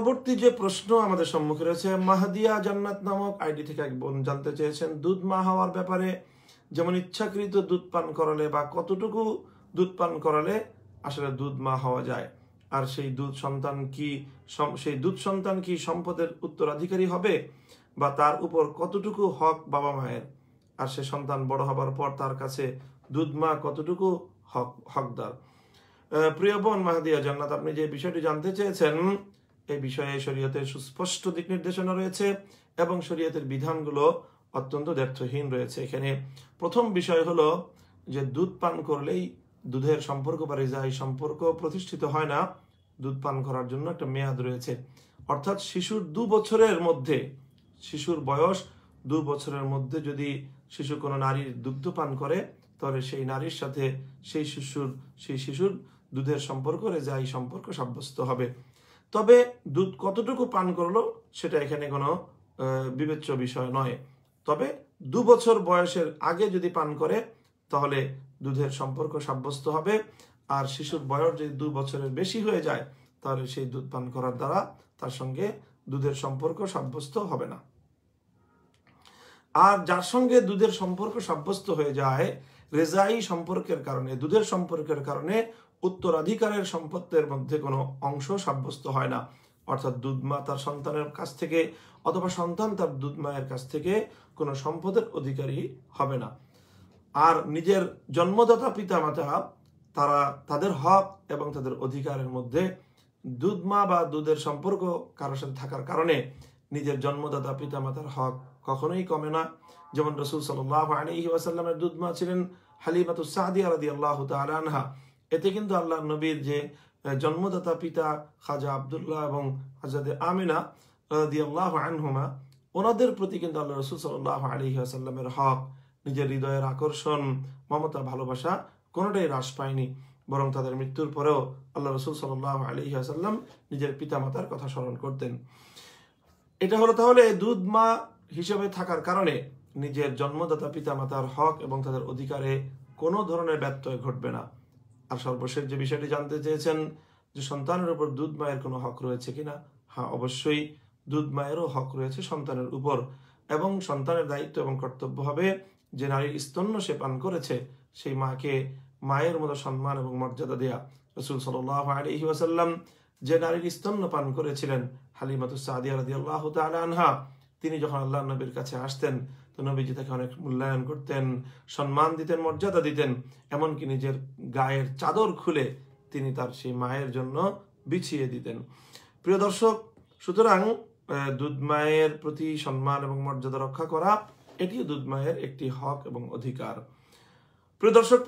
পরবর্তী যে প্রশ্ন আমাদের সম্মুখে রয়েছে মাহাদিয়া জান্নাত নামক আইডি থেকে এক বোন জানতে চেয়েছেন দুধ মা হওয়ার ব্যাপারে যেমন ইচ্ছাকৃত দুধ পান করালে বা কতটুকু দুধ পান করালে আসলে দুধ মা হওয়া যায় আর সেই দুধ সন্তান কি সেই দুধ সন্তান কি সম্পদের উত্তরাধিকারী হবে বা তার উপর কতটুকু হক বাবা মায়ের আর সে সন্তান বড় হবার পর তার কাছে দুধ মা কতটুকু হক হকদার প্রিয় বোন মাহাদিয়া জান্নাত আপনি যে বিষয়টি জানতে চেয়েছেন এই বিষয়ে শরীয়তের সুস্পষ্ট দিক নির্দেশনা রয়েছে এবং শরীয়তের বিধানগুলো অত্যন্ত দ্ব্যর্থহীন রয়েছে এখানে প্রথম বিষয় হলো যে দুধ পান করলেই দুধের সম্পর্ক বা রেজাই সম্পর্ক প্রতিষ্ঠিত হয় না দুধ পান করার জন্য একটা মেয়াদ রয়েছে অর্থাৎ শিশুর দু বছরের মধ্যে শিশুর বয়স দু বছরের মধ্যে যদি শিশু কোনো নারীর দুগ্ধ পান করে তবে সেই নারীর সাথে সেই শিশুর সেই শিশুর দুধের সম্পর্ক রেজাই সম্পর্ক সাব্যস্ত হবে তবে দুধ কতটুকু পান করলো সেটা এখানে কোনো বিবেচ্য বিষয় নয় তবে দু বছর বয়সের আগে যদি পান করে তাহলে দুধের সম্পর্ক সাব্যস্ত হবে আর শিশুর বয়স যদি দু বছরের বেশি হয়ে যায় তাহলে সেই দুধ পান করার দ্বারা তার সঙ্গে দুধের সম্পর্ক সাব্যস্ত হবে না আর যার সঙ্গে দুধের সম্পর্ক সাব্যস্ত হয়ে যায় রেজাই সম্পর্কের কারণে দুধের সম্পর্কের কারণে উত্তরাধিকারের সম্পত্তের মধ্যে কোনো অংশ সাব্যস্ত হয় না অর্থাৎ দুধমা তার সন্তানের কাছ থেকে অথবা সন্তান তার দুধমায়ের কাছ থেকে কোনো সম্পদের অধিকারী হবে না আর নিজের জন্মদাতা পিতামাতা তারা তাদের হক এবং তাদের অধিকারের মধ্যে দুধমা বা দুধের সম্পর্ক কারোর সাথে থাকার কারণে নিজের জন্মদাতা পিতামাতার হক কখনোই কমে না যেমন রসুল সাল আলী ওয়াসাল্লামের দুধমা ছিলেন হালিমাতুসাদি আলাদি আল্লাহ তালহা এতে কিন্তু আল্লাহ নবীর যে জন্মদাতা পিতা খাজা আবদুল্লাহ এবং হাজাদে আমিনা রাদিয়াল্লাহ আনহুমা ওনাদের প্রতি কিন্তু আল্লাহ রসুল সাল্লাহ আলী আসাল্লামের হক নিজের হৃদয়ের আকর্ষণ মমতা ভালোবাসা কোনোটাই হ্রাস পায়নি বরং তাদের মৃত্যুর পরেও আল্লাহ রসুল সাল্লাহ আলী আসাল্লাম নিজের পিতা মাতার কথা স্মরণ করতেন এটা হলো তাহলে দুধ মা হিসেবে থাকার কারণে নিজের জন্মদাতা পিতা মাতার হক এবং তাদের অধিকারে কোনো ধরনের ব্যত্যয় ঘটবে না আর সর্বশেষ যে বিষয়টি জানতে চেয়েছেন যে সন্তানের উপর দুধ মায়ের কোনো হক রয়েছে কিনা হ্যাঁ অবশ্যই দুধ মায়েরও হক রয়েছে সন্তানের উপর এবং সন্তানের দায়িত্ব এবং কর্তব্য হবে যে নারীর স্তন্য সে পান করেছে সেই মাকে মায়ের মতো সম্মান এবং মর্যাদা দেয়া রসুল সাল্লাহ ওয়াসাল্লাম যে নারীর স্তন্য পান করেছিলেন হালিমাতুসাদিয়া রাদি আল্লাহ আনহা তিনি যখন আল্লাহ নবীর কাছে আসতেন তো নবীজি তাকে অনেক মূল্যায়ন করতেন সম্মান দিতেন মর্যাদা দিতেন এমনকি নিজের গায়ের চাদর খুলে তিনি তার সেই মায়ের জন্য বিছিয়ে দিতেন প্রিয় দর্শক সুতরাং দুধ মায়ের প্রতি সম্মান এবং মর্যাদা রক্ষা করা এটিও দুধ মায়ের একটি হক এবং অধিকার প্রিয় দর্শক